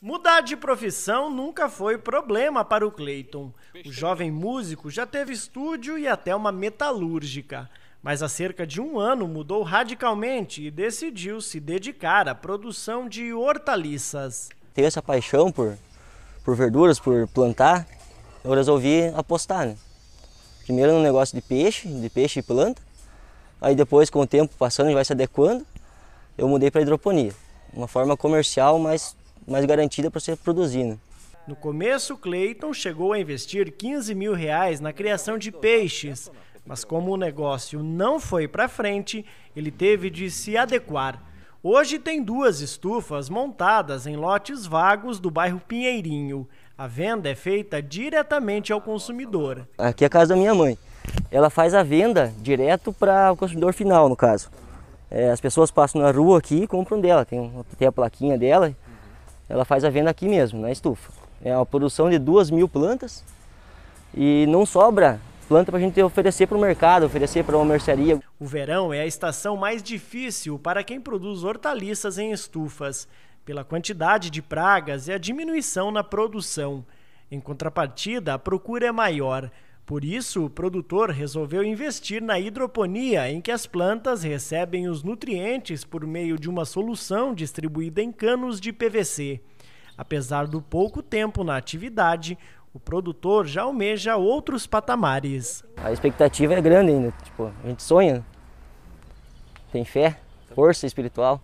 Mudar de profissão nunca foi problema para o Clayton. O jovem músico já teve estúdio e até uma metalúrgica, mas há cerca de um ano mudou radicalmente e decidiu se dedicar à produção de hortaliças. Tenho essa paixão por, por verduras, por plantar, eu resolvi apostar. Né? Primeiro no negócio de peixe, de peixe e planta, aí depois, com o tempo passando, a gente vai se adequando, eu mudei para hidroponia, uma forma comercial, mas mais garantida para ser produzindo. Né? No começo, Cleiton chegou a investir 15 mil reais na criação de peixes, mas como o negócio não foi para frente, ele teve de se adequar. Hoje tem duas estufas montadas em lotes vagos do bairro Pinheirinho. A venda é feita diretamente ao consumidor. Aqui é a casa da minha mãe. Ela faz a venda direto para o consumidor final, no caso. É, as pessoas passam na rua aqui e compram dela. Tem a plaquinha dela ela faz a venda aqui mesmo, na estufa. É a produção de duas mil plantas e não sobra planta para a gente oferecer para o mercado, oferecer para uma mercearia. O verão é a estação mais difícil para quem produz hortaliças em estufas, pela quantidade de pragas e a diminuição na produção. Em contrapartida, a procura é maior. Por isso, o produtor resolveu investir na hidroponia, em que as plantas recebem os nutrientes por meio de uma solução distribuída em canos de PVC. Apesar do pouco tempo na atividade, o produtor já almeja outros patamares. A expectativa é grande ainda, tipo, a gente sonha, tem fé, força espiritual.